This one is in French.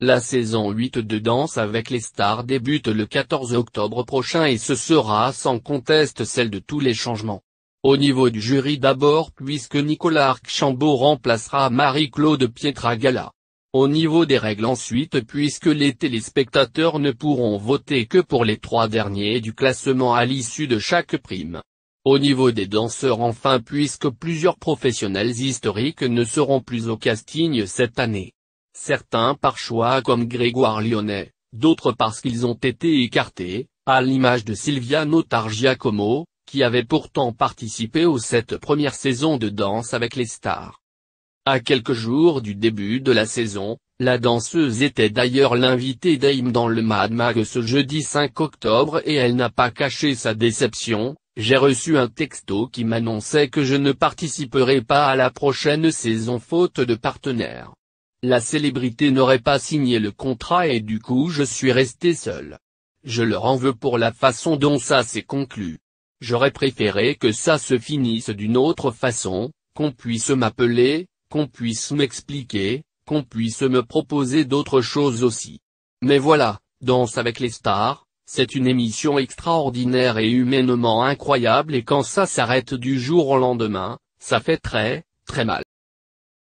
La saison 8 de Danse avec les stars débute le 14 octobre prochain et ce sera sans conteste celle de tous les changements. Au niveau du jury d'abord puisque Nicolas Archambault remplacera Marie-Claude Pietragala. Au niveau des règles ensuite puisque les téléspectateurs ne pourront voter que pour les trois derniers du classement à l'issue de chaque prime. Au niveau des danseurs enfin puisque plusieurs professionnels historiques ne seront plus au casting cette année certains par choix comme Grégoire Lyonnais, d'autres parce qu'ils ont été écartés, à l'image de Silviano Targiacomo, qui avait pourtant participé aux sept premières saisons de Danse avec les stars. À quelques jours du début de la saison, la danseuse était d'ailleurs l'invitée d'Aim dans le Mad Mag ce jeudi 5 octobre et elle n'a pas caché sa déception, j'ai reçu un texto qui m'annonçait que je ne participerai pas à la prochaine saison faute de partenaire. La célébrité n'aurait pas signé le contrat et du coup je suis resté seul. Je leur en veux pour la façon dont ça s'est conclu. J'aurais préféré que ça se finisse d'une autre façon, qu'on puisse m'appeler, qu'on puisse m'expliquer, qu'on puisse me proposer d'autres choses aussi. Mais voilà, Danse avec les stars, c'est une émission extraordinaire et humainement incroyable et quand ça s'arrête du jour au lendemain, ça fait très, très mal.